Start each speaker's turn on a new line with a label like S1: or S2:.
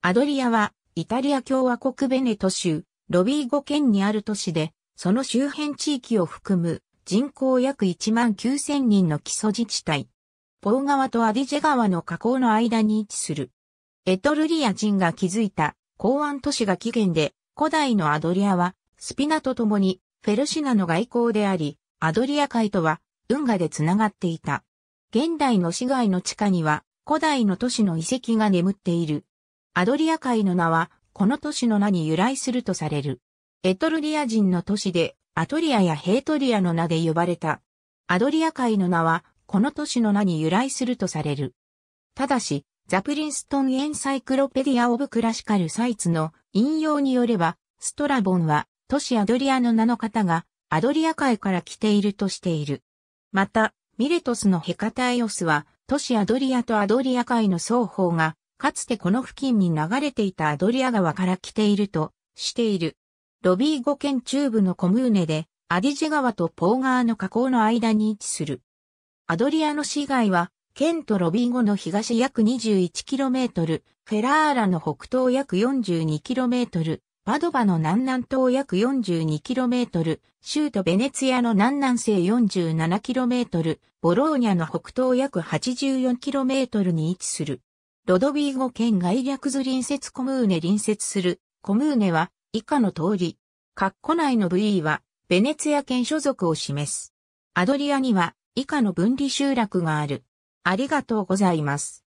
S1: アドリアは、イタリア共和国ベネト州、
S2: ロビーゴ県にある都市で、その周辺地域を含む人口約1万9000人の基礎自治体。ポー川とアディジェ川の河口の間に位置する。エトルリア人が築いた港湾都市が起源で、古代のアドリアは、スピナと共にフェルシナの外交であり、アドリア海とは運河でつながっていた。現代の市街の地下には、古代の都市の遺跡が眠っている。アドリア海の名は、この都市の名に由来するとされる。エトルリア人の都市で、アトリアやヘイトリアの名で呼ばれた。アドリア海の名は、この都市の名に由来するとされる。ただし、ザプリンストンエンサイクロペディア・オブ・クラシカル・サイツの引用によれば、ストラボンは、都市アドリアの名の方が、アドリア海から来ているとしている。また、ミレトスのヘカタエオスは、都市アドリアとアドリア海の双方が、かつてこの付近に流れていたアドリア川から来ているとしている。ロビーゴ県中部のコムーネで、アディジェ川とポー川の河口の間に位置する。アドリアの市街は、県とロビーゴの東約 21km、フェラーラの北東約 42km、パドバの南南東約 42km、州都ベネツィアの南南西 47km、ボローニャの北東約 84km に位置する。ロドビーゴ県外略図隣接コムーネ隣接する、コムーネは以下の通り。括弧内の VE は、ベネツィア県所属を示す。アドリアに
S1: は以下の分離集落がある。ありがとうございます。